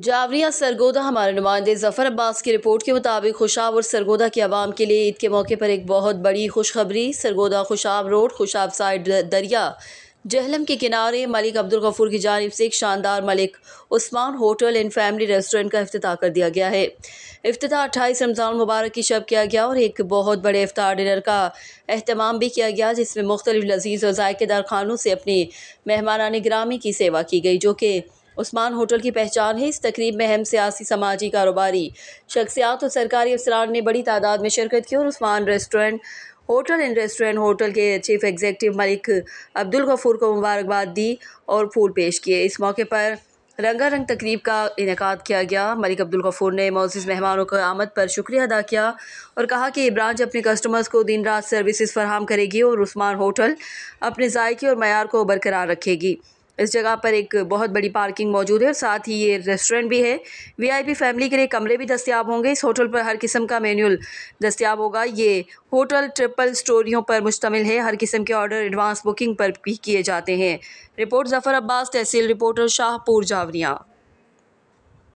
जावरिया सरगोदा हमारे नुमाइंदे जफ़र अब्बास की रिपोर्ट के मुताबिक खुशाब और सरगोदा की आवाम के लिए ईद के मौके पर एक बहुत बड़ी खुशखबरी सरगोदा खुशाब रोड खुशाब साइड दरिया जहलम के किनारे मलिक अब्दुल गफूर की जानब से एक शानदार Malik Usman hotel and family restaurant का अफ्ताह कर दिया गया है अफ्ताह अट्ठाईस रमज़ान मुबारक की शब किया गया और एक बहुत बड़े अफ्तार डिनर का अहतमाम भी किया गया जिसमें मुख्तलिफ़ लजीज़ और जायकेदार खानों से अपने मेहमानान ग्रामी की सेवा की गई जो कि उस्मान होटल की पहचान है इस तकरीब में अहम सियासी समाजी कारोबारी शख्सियात और सरकारी अफसरान ने बड़ी तादाद में शिरकत की और Usman restaurant hotel and restaurant hotel के चीफ एग्जीक्यूटिव मलिक अब्दुल गफूर को मुबारकबाद दी और फूल पेश किए इस मौके पर रंगारंग तकरीब का इनका किया गया मलिक अब्दुल गफूर ने मौजूद मेहमानों को आमद पर शुक्रिया अदा किया और कहा कि ये ब्रांच अपने कस्टमर्स को दिन रात सर्विसेज फरहम करेगी और उस्मान होटल अपने जायके और मैार को बरकरार रखेगी इस जगह पर एक बहुत बड़ी पार्किंग मौजूद है और साथ ही ये रेस्टोरेंट भी है वीआईपी फैमिली के लिए कमरे भी दस्तियाब होंगे इस होटल पर हर किस्म का मेन्यूल दस्तियाब होगा ये होटल ट्रिपल स्टोरियों पर मुश्तमिल है हर किस्म के ऑर्डर एडवांस बुकिंग पर भी किए जाते हैं रिपोर्ट जफ़र अब्बास तहसील रिपोर्टर शाहपुर जावरिया